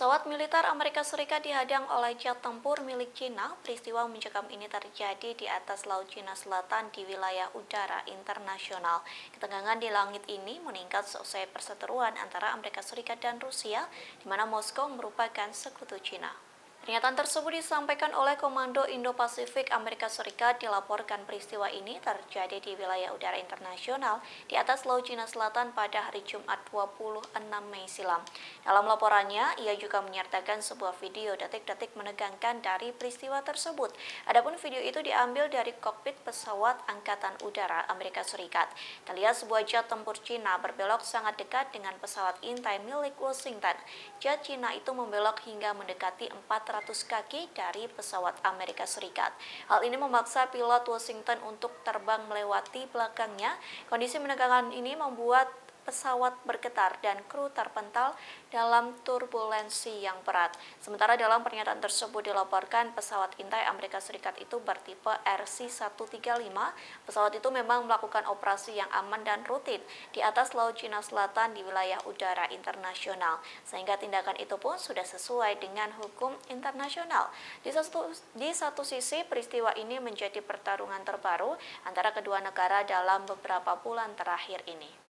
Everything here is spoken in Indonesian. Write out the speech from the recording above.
Pesawat militer Amerika Serikat dihadang oleh jet tempur milik Cina. Peristiwa mencekam ini terjadi di atas Laut Cina Selatan di wilayah udara internasional. Ketegangan di langit ini meningkat seusai perseteruan antara Amerika Serikat dan Rusia, di mana Moskow merupakan sekutu Cina. Pernyataan tersebut disampaikan oleh Komando Indo-Pasifik Amerika Serikat dilaporkan peristiwa ini terjadi di wilayah udara internasional di atas Laut Cina Selatan pada hari Jumat 26 Mei silam. Dalam laporannya, ia juga menyertakan sebuah video detik-detik menegangkan dari peristiwa tersebut. Adapun video itu diambil dari kokpit pesawat Angkatan Udara Amerika Serikat. Terlihat sebuah jet tempur Cina berbelok sangat dekat dengan pesawat intai milik Washington. Jet Cina itu membelok hingga mendekati 4 400 kaki dari pesawat Amerika Serikat. Hal ini memaksa pilot Washington untuk terbang melewati belakangnya. Kondisi menegangkan ini membuat pesawat bergetar dan kru terpental dalam turbulensi yang berat. Sementara dalam pernyataan tersebut dilaporkan pesawat intai Amerika Serikat itu bertipe RC-135. Pesawat itu memang melakukan operasi yang aman dan rutin di atas Laut Cina Selatan di wilayah udara internasional. Sehingga tindakan itu pun sudah sesuai dengan hukum internasional. Di satu, di satu sisi peristiwa ini menjadi pertarungan terbaru antara kedua negara dalam beberapa bulan terakhir ini.